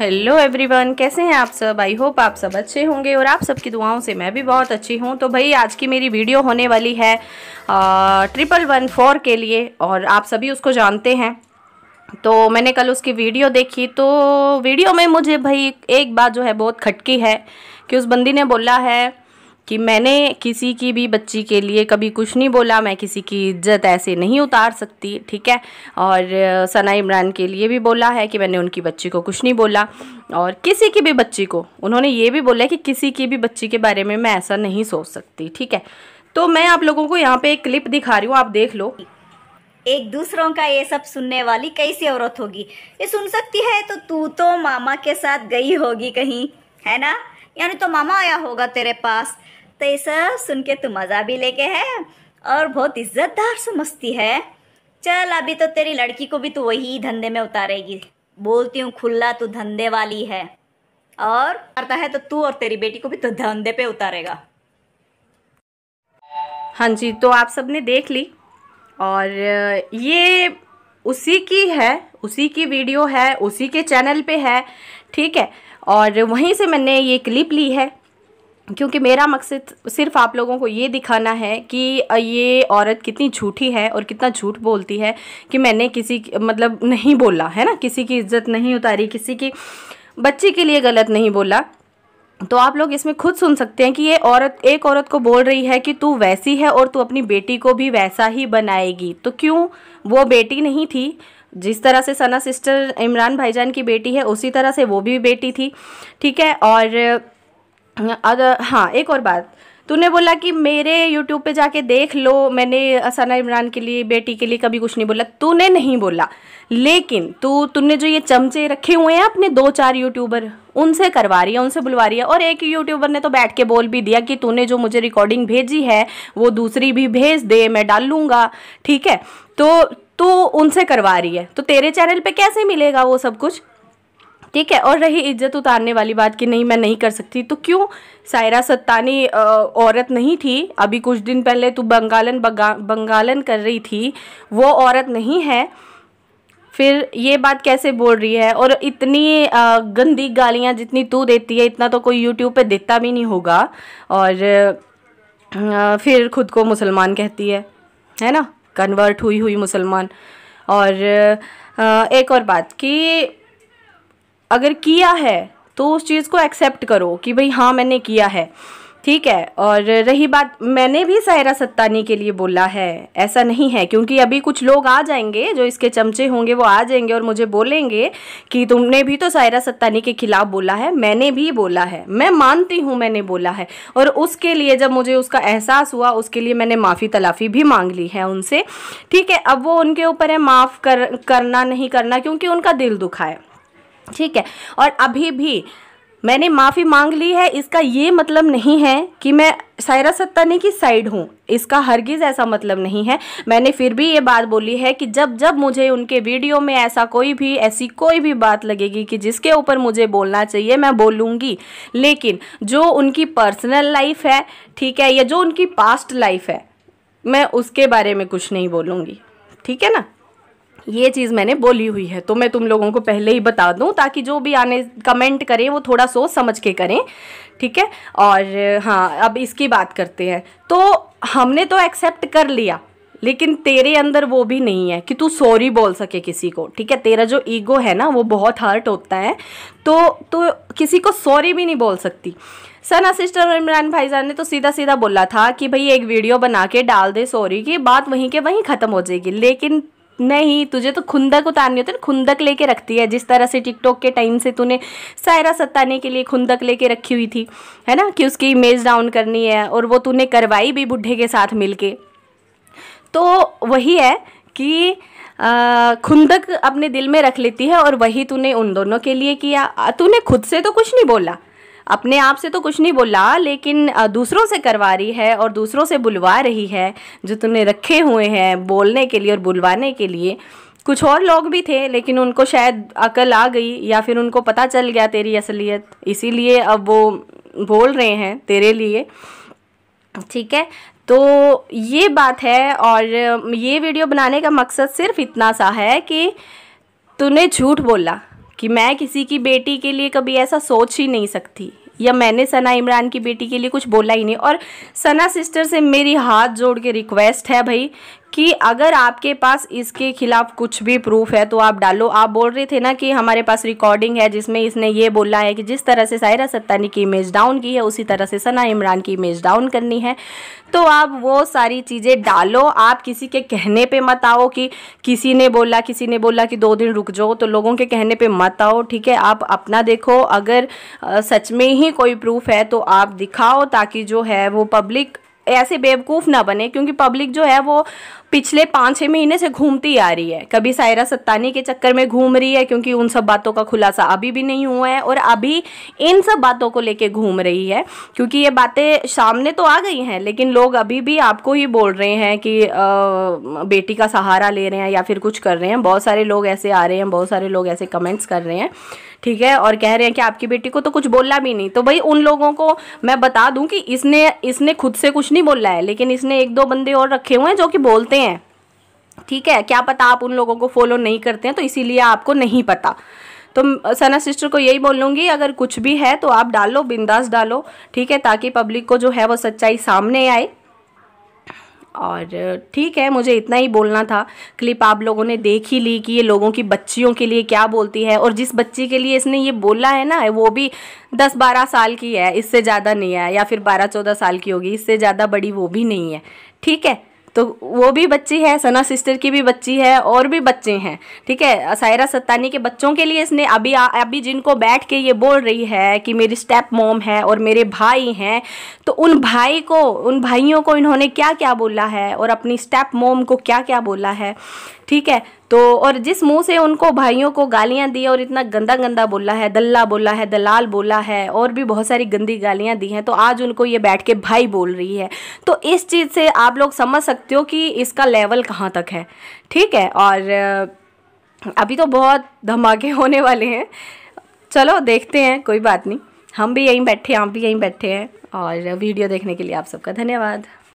hello everyone कैसे हैं आप सब आई होप आप सब अच्छे होंगे और आप सबकी दुआओं से मैं भी बहुत अच्छी हूं तो भाई आज की मेरी वीडियो होने वाली है ट्रिपल वन फोर के लिए और आप सभी उसको जानते हैं तो मैंने कल उसकी वीडियो देखी तो वीडियो में मुझे भाई एक बात जो है बहुत खटकी है कि उस बंदी ने बोला है कि मैंने किसी की भी बच्ची के लिए कभी कुछ नहीं बोला मैं किसी की इज्जत ऐसे नहीं उतार सकती ठीक है और सना इमरान के लिए भी बोला है कि मैंने उनकी बच्ची को कुछ नहीं बोला और किसी की भी बच्ची को उन्होंने ये भी बोला कि किसी की भी बच्ची के बारे में मैं ऐसा नहीं सोच सकती ठीक है तो मैं आप लोगों को यहाँ पर एक क्लिप दिखा रही हूँ आप देख लो एक दूसरों का ये सब सुनने वाली कैसी औरत होगी ये सुन सकती है तो तू तो मामा के साथ गई होगी कहीं है ना यानी तो मामा आया होगा तेरे पास तो ये सब सुन के तू मज़ा भी लेके है और बहुत इज्जतदार समझती है चल अभी तो तेरी लड़की को भी तू वही धंधे में उतारेगी बोलती हूँ खुला तू धंधे वाली है और करता है तो तू और तेरी बेटी को भी तो धंधे पे उतारेगा हाँ जी तो आप सबने देख ली और ये उसी की है उसी की वीडियो है उसी के चैनल पे है ठीक है और वहीं से मैंने ये क्लिप ली है क्योंकि मेरा मकसद सिर्फ आप लोगों को ये दिखाना है कि ये औरत कितनी झूठी है और कितना झूठ बोलती है कि मैंने किसी मतलब नहीं बोला है ना किसी की इज्जत नहीं उतारी किसी की बच्चे के लिए गलत नहीं बोला तो आप लोग इसमें खुद सुन सकते हैं कि ये औरत एक औरत को बोल रही है कि तू वैसी है और तू अपनी बेटी को भी वैसा ही बनाएगी तो क्यों वो बेटी नहीं थी जिस तरह से सना सिस्टर इमरान भाईजान की बेटी है उसी तरह से वो भी बेटी थी ठीक है और अगर हाँ एक और बात तूने बोला कि मेरे यूट्यूब पे जाके देख लो मैंने सना इमरान के लिए बेटी के लिए कभी कुछ नहीं बोला तूने नहीं बोला लेकिन तू तूने जो ये चमचे रखे हुए हैं अपने दो चार यूट्यूबर उनसे करवा रही है उनसे बुलवा रही है और एक यूट्यूबर ने तो बैठ के बोल भी दिया कि तूने जो मुझे रिकॉर्डिंग भेजी है वो दूसरी भी भेज दे मैं डाल लूँगा ठीक है तो तो उनसे करवा रही है तो तेरे चैनल पे कैसे मिलेगा वो सब कुछ ठीक है और रही इज्जत उतारने वाली बात कि नहीं मैं नहीं कर सकती तो क्यों सायरा सत्तानी औरत नहीं थी अभी कुछ दिन पहले तू बंगालन बंगा, बंगालन कर रही थी वो औरत नहीं है फिर ये बात कैसे बोल रही है और इतनी गंदी गालियाँ जितनी तू देती है इतना तो कोई यूट्यूब पे देता भी नहीं होगा और फिर खुद को मुसलमान कहती है है ना कन्वर्ट हुई हुई मुसलमान और एक और बात कि अगर किया है तो उस चीज़ को एक्सेप्ट करो कि भाई हाँ मैंने किया है ठीक है और रही बात मैंने भी सायरा सत्तानी के लिए बोला है ऐसा नहीं है क्योंकि अभी कुछ लोग आ जाएंगे जो इसके चमचे होंगे वो आ जाएंगे और मुझे बोलेंगे कि तुमने भी तो सायरा सत्तानी के खिलाफ बोला है मैंने भी बोला है मैं मानती हूँ मैंने बोला है और उसके लिए जब मुझे उसका एहसास हुआ उसके लिए मैंने माफ़ी तलाफ़ी भी मांग ली है उनसे ठीक है अब वो उनके ऊपर है माफ़ कर करना नहीं करना क्योंकि उनका दिल दुखा है ठीक है और अभी भी मैंने माफ़ी मांग ली है इसका ये मतलब नहीं है कि मैं सायरा सत्तानी की साइड हूँ इसका हरगिज़ ऐसा मतलब नहीं है मैंने फिर भी ये बात बोली है कि जब जब मुझे उनके वीडियो में ऐसा कोई भी ऐसी कोई भी बात लगेगी कि जिसके ऊपर मुझे बोलना चाहिए मैं बोलूँगी लेकिन जो उनकी पर्सनल लाइफ है ठीक है या जो उनकी पास्ट लाइफ है मैं उसके बारे में कुछ नहीं बोलूँगी ठीक है ना ये चीज़ मैंने बोली हुई है तो मैं तुम लोगों को पहले ही बता दूं ताकि जो भी आने कमेंट करें वो थोड़ा सोच समझ के करें ठीक है और हाँ अब इसकी बात करते हैं तो हमने तो एक्सेप्ट कर लिया लेकिन तेरे अंदर वो भी नहीं है कि तू सॉरी बोल सके किसी को ठीक है तेरा जो ईगो है ना वो बहुत हर्ट होता है तो तो किसी को सॉरी भी नहीं बोल सकती सन असिस्टर और इमरान भाईजान ने तो सीधा सीधा बोला था कि भाई एक वीडियो बना के डाल दे सॉरी की बात वहीं के वहीं ख़त्म हो जाएगी लेकिन नहीं तुझे तो खुंदक उतारनी होती है खुंदक लेके रखती है जिस तरह से टिकटॉक के टाइम से तूने सायरा सत्ताने के लिए खुंदक लेके रखी हुई थी है ना कि उसकी इमेज डाउन करनी है और वो तूने करवाई भी बुढ़े के साथ मिलके तो वही है कि आ, खुंदक अपने दिल में रख लेती है और वही तूने उन दोनों के लिए किया तूने खुद से तो कुछ नहीं बोला अपने आप से तो कुछ नहीं बोला लेकिन दूसरों से करवा रही है और दूसरों से बुलवा रही है जो तुमने रखे हुए हैं बोलने के लिए और बुलवाने के लिए कुछ और लोग भी थे लेकिन उनको शायद अकल आ गई या फिर उनको पता चल गया तेरी असलियत इसीलिए अब वो बोल रहे हैं तेरे लिए ठीक है तो ये बात है और ये वीडियो बनाने का मकसद सिर्फ इतना सा है कि तूने झूठ बोला कि मैं किसी की बेटी के लिए कभी ऐसा सोच ही नहीं सकती या मैंने सना इमरान की बेटी के लिए कुछ बोला ही नहीं और सना सिस्टर से मेरी हाथ जोड़ के रिक्वेस्ट है भाई कि अगर आपके पास इसके खिलाफ कुछ भी प्रूफ है तो आप डालो आप बोल रहे थे ना कि हमारे पास रिकॉर्डिंग है जिसमें इसने ये बोला है कि जिस तरह से सायरा सत्तानी की इमेज डाउन की है उसी तरह से सना इमरान की इमेज डाउन करनी है तो आप वो सारी चीज़ें डालो आप किसी के कहने पे मत आओ कि किसी ने बोला किसी ने बोला कि दो दिन रुक जाओ तो लोगों के कहने पर मत आओ ठीक है आप अपना देखो अगर सच में ही कोई प्रूफ है तो आप दिखाओ ताकि जो है वो पब्लिक ऐसे बेवकूफ़ ना बने क्योंकि पब्लिक जो है वो पिछले पाँच छः महीने से घूमती आ रही है कभी सायरा सत्तानी के चक्कर में घूम रही है क्योंकि उन सब बातों का खुलासा अभी भी नहीं हुआ है और अभी इन सब बातों को लेके घूम रही है क्योंकि ये बातें सामने तो आ गई हैं लेकिन लोग अभी भी आपको ही बोल रहे हैं कि आ, बेटी का सहारा ले रहे हैं या फिर कुछ कर रहे हैं बहुत सारे लोग ऐसे आ रहे हैं बहुत सारे लोग ऐसे कमेंट्स कर रहे हैं ठीक है और कह रहे हैं कि आपकी बेटी को तो कुछ बोला भी नहीं तो भाई उन लोगों को मैं बता दूं कि इसने इसने खुद से कुछ नहीं बोला है लेकिन इसने एक दो बंदे और रखे हुए हैं जो कि बोलते हैं ठीक है क्या पता आप उन लोगों को फॉलो नहीं करते हैं तो इसीलिए आपको नहीं पता तो सना सिस्टर को यही बोलूँगी अगर कुछ भी है तो आप डालो बिंदास डालो ठीक है ताकि पब्लिक को जो है वो सच्चाई सामने आए और ठीक है मुझे इतना ही बोलना था क्लिप आप लोगों ने देख ही ली कि ये लोगों की बच्चियों के लिए क्या बोलती है और जिस बच्ची के लिए इसने ये बोला है ना वो भी दस बारह साल की है इससे ज़्यादा नहीं है या फिर बारह चौदह साल की होगी इससे ज़्यादा बड़ी वो भी नहीं है ठीक है तो वो भी बच्ची है सना सिस्टर की भी बच्ची है और भी बच्चे हैं ठीक है सायरा सत्तानी के बच्चों के लिए इसने अभी आ, अभी जिनको बैठ के ये बोल रही है कि मेरी स्टेप मोम है और मेरे भाई हैं तो उन भाई को उन भाइयों को इन्होंने क्या क्या बोला है और अपनी स्टेप मोम को क्या क्या बोला है ठीक है तो और जिस मुंह से उनको भाइयों को गालियां दी और इतना गंदा गंदा बोला है दल्ला बोला है दलाल बोला है और भी बहुत सारी गंदी गालियां दी हैं तो आज उनको ये बैठ के भाई बोल रही है तो इस चीज़ से आप लोग समझ सकते हो कि इसका लेवल कहाँ तक है ठीक है और अभी तो बहुत धमाके होने वाले हैं चलो देखते हैं कोई बात नहीं हम भी यहीं बैठे आप भी यहीं बैठे हैं और वीडियो देखने के लिए आप सबका धन्यवाद